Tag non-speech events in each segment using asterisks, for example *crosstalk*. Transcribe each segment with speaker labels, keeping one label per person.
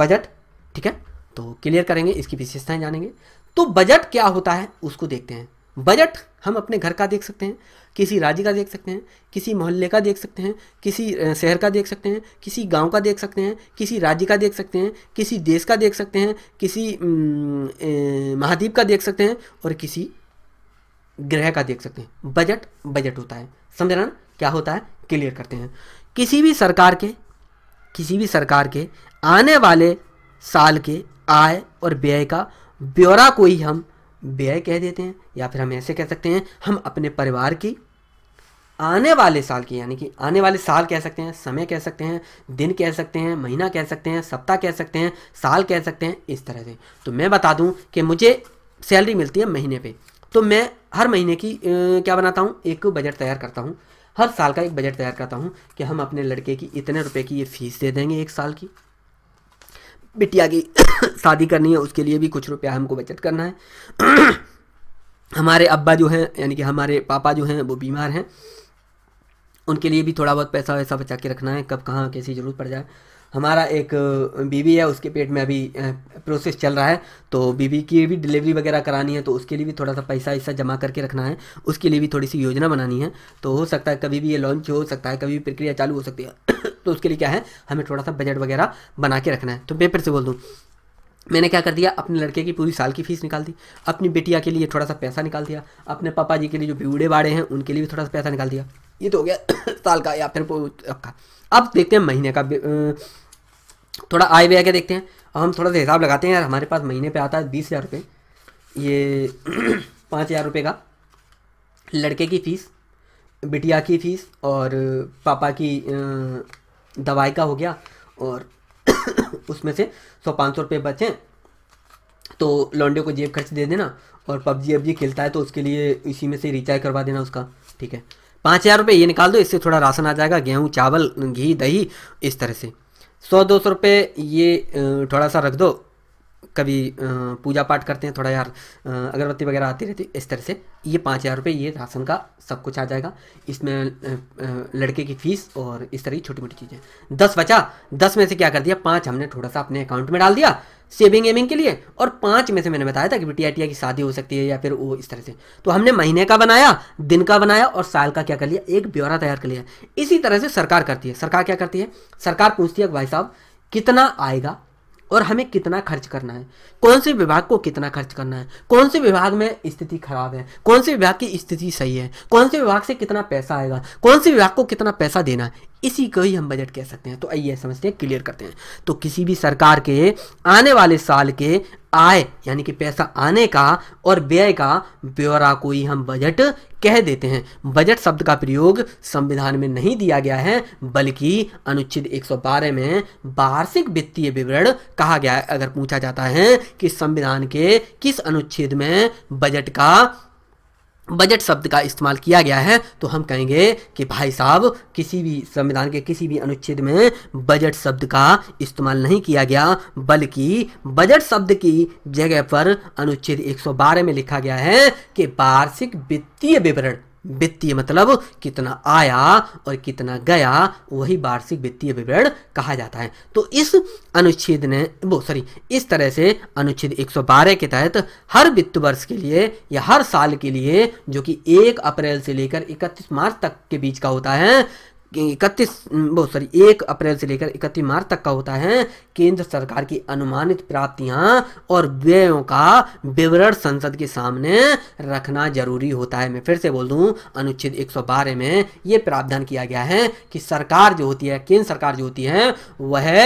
Speaker 1: budget ठीक है तो क्लियर करेंगे इसकी विशेषताएं जानेंगे तो बजट क्या होता है उसको देखते हैं बजट हम अपने घर का देख सकते हैं किसी राज्य का देख सकते हैं किसी मोहल्ले का देख सकते हैं किसी शहर का देख सकते हैं किसी गांव का देख सकते हैं किसी राज्य का देख सकते हैं किसी देश का देख सकते हैं किसी महाद्वीप का देख सकते हैं और किसी ग्रह का देख सकते हैं बजट बजट होता है समझ क्या होता है क्लियर करते हैं किसी भी सरकार के किसी भी सरकार के आने वाले साल के आय और व्यय का ब्यौरा को ही हम व्यय कह देते हैं या फिर हम ऐसे कह सकते हैं हम अपने परिवार की आने वाले साल की यानी कि आने वाले साल कह सकते हैं समय कह सकते हैं दिन कह सकते हैं महीना कह सकते हैं सप्ताह कह सकते हैं साल कह सकते हैं इस तरह से तो मैं बता दूं कि मुझे सैलरी मिलती है महीने पे तो मैं हर महीने की ए, क्या बनाता हूँ एक बजट तैयार करता हूँ हर साल का एक बजट तैयार करता हूँ कि हम अपने लड़के की इतने रुपए की ये फीस दे देंगे एक साल की बिटिया की *coughs* शादी करनी है उसके लिए भी कुछ रुपया हमको बचत करना है *coughs* हमारे अब्बा जो हैं यानी कि हमारे पापा जो हैं वो बीमार हैं उनके लिए भी थोड़ा बहुत पैसा वैसा बचा के रखना है कब कहाँ कैसी ज़रूरत पड़ जाए हमारा एक बीवी है उसके पेट में अभी प्रोसेस चल रहा है तो बीवी की भी डिलीवरी वगैरह करानी है तो उसके लिए भी थोड़ा सा पैसा ऐसा जमा करके रखना है उसके लिए भी थोड़ी सी योजना बनानी है तो हो सकता है कभी भी ये लॉन्च हो सकता है कभी भी प्रक्रिया चालू हो सकती है *coughs* तो उसके लिए क्या है हमें थोड़ा सा बजट वगैरह बना के रखना है तो पेपर से बोल दूँ मैंने क्या कर दिया अपने लड़के की पूरी साल की फीस निकाल दी अपनी बेटिया के लिए थोड़ा सा पैसा निकाल दिया अपने पापा जी के लिए जो बूढ़े बाड़े हैं उनके लिए भी थोड़ा सा पैसा निकाल दिया ये तो हो गया *coughs* साल का या फिर रखा अब देखते हैं महीने का थोड़ा आय व्यय का देखते हैं हम थोड़ा सा हिसाब लगाते हैं यार हमारे पास महीने पे आता है बीस हज़ार रुपये ये *coughs* पाँच हज़ार रुपये का लड़के की फ़ीस बिटिया की फ़ीस और पापा की दवाई का हो गया और *coughs* उसमें से सौ पाँच सौ रुपये बचें तो लॉन्डे को जेब खर्च दे देना और पबजी अबजी खेलता है तो उसके लिए इसी में से रिचार्ज करवा देना उसका ठीक है पाँच हज़ार रुपये ये निकाल दो इससे थोड़ा राशन आ जाएगा गेहूँ चावल घी दही इस तरह से सौ दो सौ रुपये ये थोड़ा सा रख दो कभी पूजा पाठ करते हैं थोड़ा यार अगरबत्ती वगैरह आती रहती इस तरह से ये पाँच हज़ार रुपये ये राशन का सब कुछ आ जाएगा इसमें लड़के की फ़ीस और इस तरह की छोटी मोटी चीज़ें दस बचा दस में से क्या कर दिया पाँच हमने थोड़ा सा अपने अकाउंट में डाल दिया सेविंग एमिंग के लिए और पांच में से मैंने बताया था कि बिटिया टिया की शादी हो सकती है या फिर वो इस तरह से तो हमने महीने का बनाया दिन का बनाया और साल का क्या कर लिया एक ब्यौरा तैयार कर लिया इसी तरह से सरकार करती है सरकार क्या करती है सरकार पूछती है भाई साहब कितना आएगा और हमें कितना खर्च करना है कौन से विभाग को कितना खर्च करना है कौन से विभाग में स्थिति खराब है कौन से विभाग की स्थिति सही है कौन से विभाग से कितना पैसा आएगा कौन से विभाग को कितना पैसा देना है इसी को ही हम बजट कह सकते हैं तो आइए समझते हैं क्लियर करते हैं तो किसी भी सरकार के आने वाले साल के आय यानी कि पैसा आने का और व्यय का ब्यौरा को ही हम बजट कह देते हैं बजट शब्द का प्रयोग संविधान में नहीं दिया गया है बल्कि अनुच्छेद 112 में वार्षिक वित्तीय विवरण कहा गया है अगर पूछा जाता है कि संविधान के किस अनुच्छेद में बजट का बजट शब्द का इस्तेमाल किया गया है तो हम कहेंगे कि भाई साहब किसी भी संविधान के किसी भी अनुच्छेद में बजट शब्द का इस्तेमाल नहीं किया गया बल्कि बजट शब्द की जगह पर अनुच्छेद 112 में लिखा गया है कि वार्षिक वित्तीय विवरण वित्तीय मतलब कितना आया और कितना गया वही वार्षिक वित्तीय विवरण कहा जाता है तो इस अनुच्छेद ने वो सॉरी इस तरह से अनुच्छेद 112 के तहत हर वित्त वर्ष के लिए या हर साल के लिए जो कि 1 अप्रैल से लेकर 31 मार्च तक के बीच का होता है इकतीस वो सॉरी एक अप्रैल से लेकर इकतीस मार्च तक का होता है केंद्र सरकार की अनुमानित प्राप्तियां और व्ययों का विवरण संसद के सामने रखना जरूरी होता है मैं फिर से बोल दूं अनुच्छेद 112 में ये प्रावधान किया गया है कि सरकार जो होती है केंद्र सरकार जो होती है वह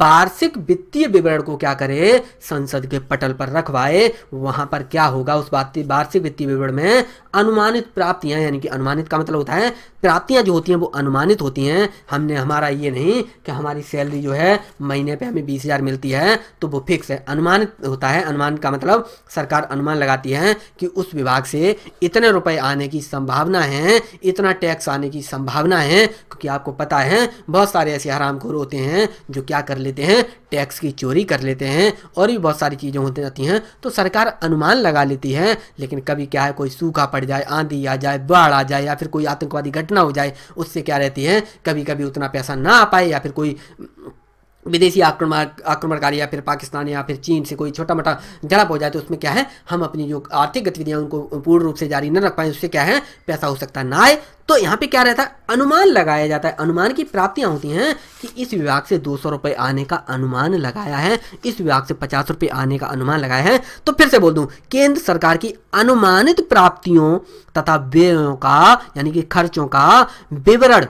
Speaker 1: वार्षिक वित्तीय विवरण को क्या करे संसद के पटल पर रखवाए वहां पर क्या होगा उस वार्षिक वित्तीय विवरण में अनुमानित प्राप्तियां यानी कि अनुमानित का मतलब होता है प्राप्तियां जो होती हैं वो अनुमानित होती हैं हमने हमारा ये नहीं कि हमारी सैलरी जो है महीने पे हमें बीस हजार मिलती है तो वो फिक्स है अनुमानित होता है अनुमान का मतलब सरकार अनुमान लगाती है कि उस विभाग से इतने रुपए आने की संभावना है इतना टैक्स आने की संभावना है क्योंकि आपको पता है बहुत सारे ऐसे हरामखोर होते हैं जो क्या कर लेते हैं टैक्स की चोरी कर लेते हैं और भी बहुत सारी चीज़ें होती जाती हैं तो सरकार अनुमान लगा लेती है लेकिन कभी क्या है कोई सूखा पड़ जाए आंधी आ जाए बाढ़ आ जाए या फिर कोई आतंकवादी घटना हो जाए उससे क्या रहती है कभी कभी उतना पैसा ना आ पाए या फिर कोई विदेशी आक्रमण आक्रमणकारी या फिर पाकिस्तान या फिर चीन से कोई छोटा मोटा झड़प हो जाए तो उसमें क्या है हम अपनी जो आर्थिक गतिविधियां उनको पूर्ण रूप से जारी न रख पाए उससे क्या है पैसा हो सकता है ना आए तो यहाँ पे क्या रहता है अनुमान लगाया जाता है अनुमान की प्राप्तियां होती हैं कि इस विभाग से दो सौ रुपये आने का अनुमान लगाया है इस विभाग से पचास रुपये आने का अनुमान लगाया है तो फिर से बोल दूँ केंद्र सरकार की अनुमानित प्राप्तियों तथा व्ययों का यानी कि खर्चों का विवरण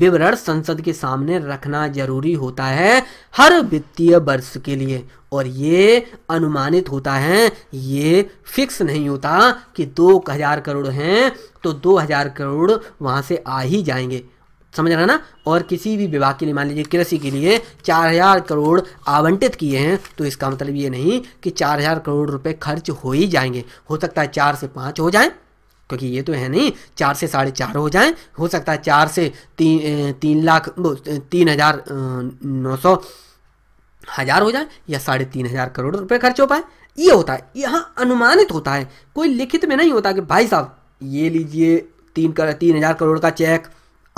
Speaker 1: विवरण संसद के सामने रखना जरूरी होता है हर वित्तीय वर्ष के लिए और ये अनुमानित होता है ये फिक्स नहीं होता कि दो हजार करोड़ हैं तो दो हजार करोड़ वहाँ से आ ही जाएंगे समझ रहा ना और किसी भी विभाग के लिए मान लीजिए कृषि के लिए चार हजार करोड़ आवंटित किए हैं तो इसका मतलब ये नहीं कि चार हजार करोड़ रुपए खर्च हो ही जाएंगे हो सकता है चार से पाँच हो जाए क्योंकि ये तो है नहीं चार से साढ़े चार हो जाए हो सकता है चार से तीन तीन लाख तीन हज़ार नौ सौ हज़ार हो जाए या साढ़े तीन हज़ार करोड़ रुपए खर्च हो पाए ये होता है यहाँ अनुमानित होता है कोई लिखित में नहीं होता कि भाई साहब ये लीजिए तीन कर तीन हज़ार करोड़ का चेक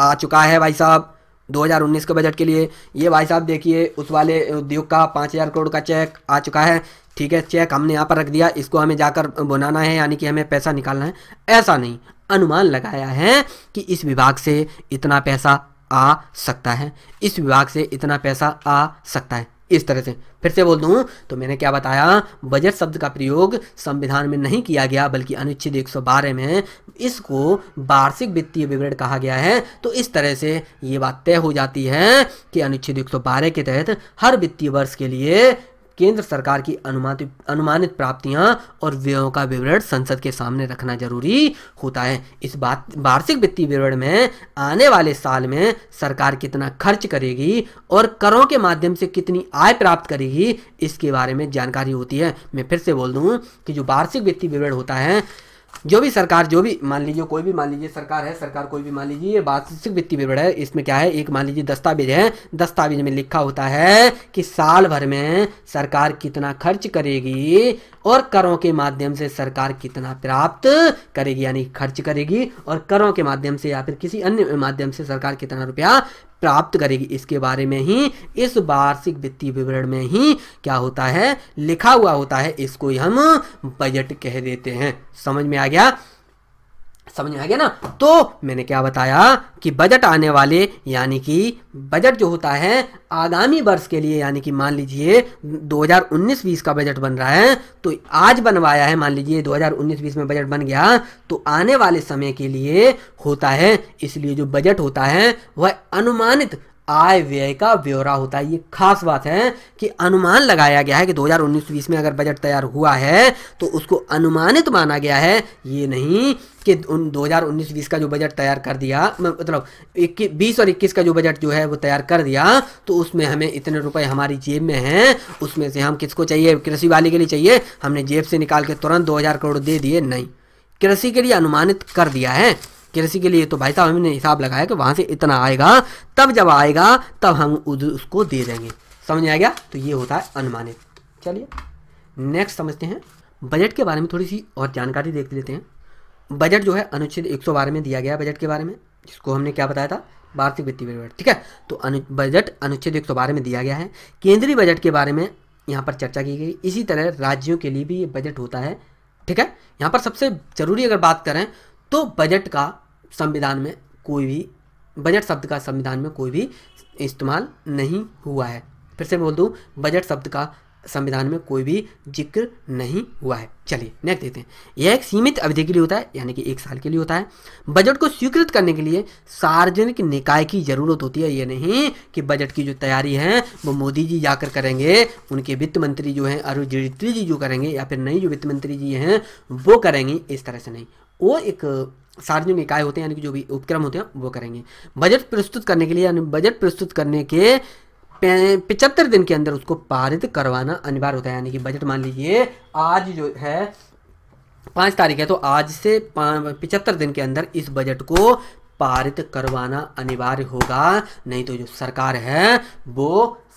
Speaker 1: आ चुका है भाई साहब 2019 के बजट के लिए ये भाई साहब देखिए उस वाले उद्योग का पाँच हज़ार करोड़ का चेक आ चुका है ठीक है चेक हमने यहाँ पर रख दिया इसको हमें जाकर बनाना है यानी कि हमें पैसा निकालना है ऐसा नहीं अनुमान लगाया है कि इस विभाग से इतना पैसा आ सकता है इस विभाग से इतना पैसा आ सकता है इस तरह से फिर से बोल दूं तो मैंने क्या बताया बजट शब्द का प्रयोग संविधान में नहीं किया गया बल्कि अनुच्छेद 112 में इसको वार्षिक वित्तीय विवरण कहा गया है तो इस तरह से ये बात तय हो जाती है कि अनुच्छेद 112 के तहत हर वित्तीय वर्ष के लिए केंद्र सरकार की अनुमानित अनुमानित प्राप्तियां और व्ययों का विवरण संसद के सामने रखना जरूरी होता है इस बात वार्षिक वित्तीय विवरण में आने वाले साल में सरकार कितना खर्च करेगी और करों के माध्यम से कितनी आय प्राप्त करेगी इसके बारे में जानकारी होती है मैं फिर से बोल दूँ कि जो वार्षिक वित्तीय विवरण होता है जो भी सरकार जो भी मान लीजिए कोई भी मान लीजिए सरकार है सरकार कोई भी मान लीजिए वार्षिक वित्तीय विवरण है इसमें क्या है एक मान लीजिए दस्तावेज है दस्तावेज में लिखा होता है कि साल भर में सरकार कितना खर्च करेगी और करों के माध्यम से सरकार कितना प्राप्त करेगी यानी खर्च करेगी और करों के माध्यम से या फिर किसी अन्य माध्यम से सरकार कितना रुपया प्राप्त करेगी इसके बारे में ही इस वार्षिक वित्तीय विवरण में ही क्या होता है लिखा हुआ होता है इसको हम बजट कह देते हैं समझ में आ गया समझ में आ गया ना तो मैंने क्या बताया कि बजट आने वाले यानी कि बजट जो होता है आगामी वर्ष के लिए यानी कि मान लीजिए 2019-20 का बजट बन रहा है तो आज बनवाया है मान लीजिए 2019-20 में बजट बन गया तो आने वाले समय के लिए होता है इसलिए जो बजट होता है वह अनुमानित आय व्यय का ब्यौरा होता है ये खास बात है कि अनुमान लगाया गया है कि 2019-20 में अगर बजट तैयार हुआ है तो उसको अनुमानित माना गया है ये नहीं कि उन 2019-20 का जो बजट तैयार कर दिया मतलब इक्कीस बीस और 21 का जो बजट जो है वो तैयार कर दिया तो उसमें हमें इतने रुपए हमारी जेब में हैं उसमें से हम किसको चाहिए कृषि वाले के लिए चाहिए हमने जेब से निकाल के तुरंत दो करोड़ दे दिए नहीं कृषि के लिए अनुमानित कर दिया है कृषि के लिए तो भाई साहब हमने हिसाब लगाया कि वहाँ से इतना आएगा तब जब आएगा तब हम उसको दे देंगे समझ आ गया तो ये होता है अनुमानित चलिए नेक्स्ट समझते हैं बजट के बारे में थोड़ी सी और जानकारी देख लेते हैं बजट जो है अनुच्छेद एक सौ बारह में दिया गया बजट के बारे में जिसको हमने क्या बताया था वार्षिक वित्तीय विवरण ठीक है तो अनु बजट अनुच्छेद एक सौ बारह में दिया गया है केंद्रीय बजट के बारे में यहाँ पर चर्चा की गई इसी तरह राज्यों के लिए भी ये बजट होता है ठीक है यहाँ पर सबसे जरूरी अगर बात करें तो बजट का संविधान में कोई भी बजट शब्द का संविधान में कोई भी इस्तेमाल नहीं हुआ है फिर से बोल दूँ बजट शब्द का संविधान में कोई भी जिक्र नहीं हुआ है चलिए नेक्स्ट देखते हैं यह एक सीमित अवधि के लिए होता है यानी कि एक साल के लिए होता है बजट को स्वीकृत करने के लिए सार्वजनिक निकाय की जरूरत होती है ये नहीं कि बजट की जो तैयारी है वो मोदी जी जाकर करेंगे उनके वित्त मंत्री जो हैं अरुण जेटली जी जो करेंगे या फिर नई जो वित्त मंत्री जी हैं वो करेंगे इस तरह से नहीं वो एक सार्वजनिक निकाय होते हैं यानी कि जो भी उपक्रम होते हैं वो करेंगे बजट प्रस्तुत करने के लिए यानी बजट प्रस्तुत करने के पिचहत्तर दिन के अंदर उसको पारित करवाना अनिवार्य होता है यानी कि बजट मान लीजिए आज जो है पाँच तारीख है तो आज से पिचहत्तर दिन के अंदर इस बजट को पारित करवाना अनिवार्य होगा नहीं तो जो सरकार है वो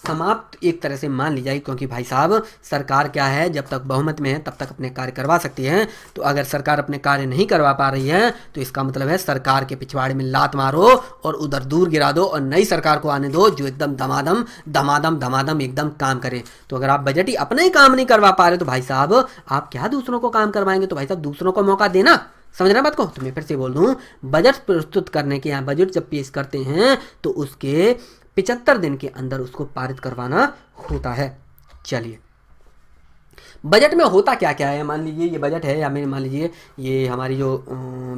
Speaker 1: समाप्त एक तरह से मान ली जाएगी क्योंकि भाई साहब सरकार क्या है जब तक बहुमत में है तब तक अपने कार्य करवा सकती है तो अगर सरकार अपने कार्य नहीं करवा पा रही है तो इसका मतलब है सरकार के पिछवाड़े में लात मारो और उधर दूर गिरा दो और नई सरकार को आने दो जो एकदम धमादम धमादम धमादम एकदम काम करे तो अगर आप बजट ही अपना ही काम नहीं करवा पा रहे तो भाई साहब आप क्या दूसरों को काम करवाएंगे तो भाई साहब दूसरों को मौका देना समझ रहे बात को तो मैं फिर से बोल दूँ बजट प्रस्तुत करने के यहाँ बजट जब पेश करते हैं तो उसके पिचहत्तर दिन के अंदर उसको पारित करवाना होता है चलिए बजट में होता क्या क्या है मान लीजिए ये बजट है या मेरे मान लीजिए ये हमारी जो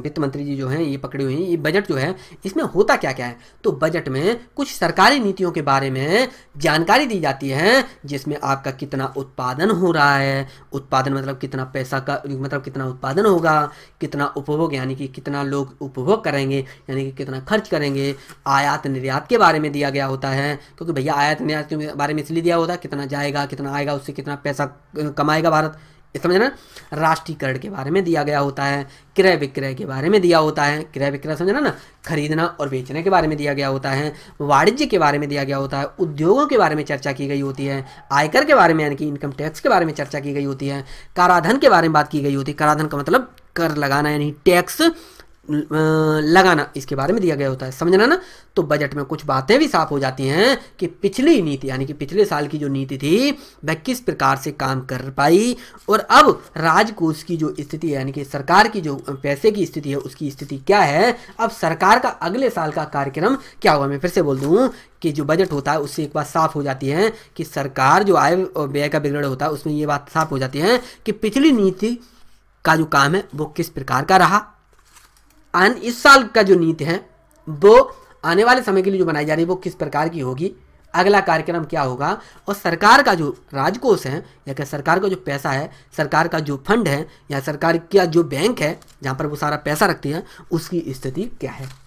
Speaker 1: वित्त मंत्री जी जो हैं ये पकड़ी हुई हैं ये बजट जो है इसमें होता क्या क्या है तो बजट में कुछ सरकारी नीतियों के बारे में जानकारी दी जाती है जिसमें आपका कितना उत्पादन हो रहा है उत्पादन मतलब कितना पैसा का मतलब कितना उत्पादन होगा कितना उपभोग यानी कि कितना लोग उपभोग करेंगे यानी कि कितना खर्च करेंगे आयात निर्यात के बारे में दिया गया होता है क्योंकि भैया आयात निर्यात के बारे में इसलिए दिया होता है कितना जाएगा कितना आएगा उससे कितना पैसा कमाएगा भारत समझना राष्ट्रीयकरण के बारे में दिया गया होता है क्रय विक्रय के बारे में दिया होता है क्रय विक्रय समझना ना खरीदना और बेचने के बारे में दिया गया होता है वाणिज्य के बारे में दिया गया होता है उद्योगों के बारे में चर्चा की गई होती है आयकर के बारे में यानी कि इनकम टैक्स के बारे में चर्चा की गई होती है कराधन के बारे में बात की गई होती है कराधन का मतलब कर लगाना यानी टैक्स लगाना इसके बारे में दिया गया होता है समझना ना तो बजट में कुछ बातें भी साफ हो जाती हैं कि पिछली नीति यानी कि पिछले साल की जो नीति थी वह किस प्रकार से काम कर पाई और अब राजकोष की जो स्थिति है यानी कि सरकार की जो पैसे की स्थिति है उसकी स्थिति क्या है अब सरकार का अगले साल का कार्यक्रम क्या हुआ मैं फिर से बोल दूँ कि जो बजट होता है उससे एक बात साफ हो जाती है कि सरकार जो आय और व्यय का बिगड़ होता है उसमें ये बात साफ हो जाती है कि पिछली नीति का जो काम है वो किस प्रकार का रहा आन इस साल का जो नीति है वो आने वाले समय के लिए जो बनाई जा रही है वो किस प्रकार की होगी अगला कार्यक्रम क्या होगा और सरकार का जो राजकोष है या क्या सरकार का जो पैसा है सरकार का जो फंड है या सरकार का जो बैंक है जहाँ पर वो सारा पैसा रखती है उसकी स्थिति क्या है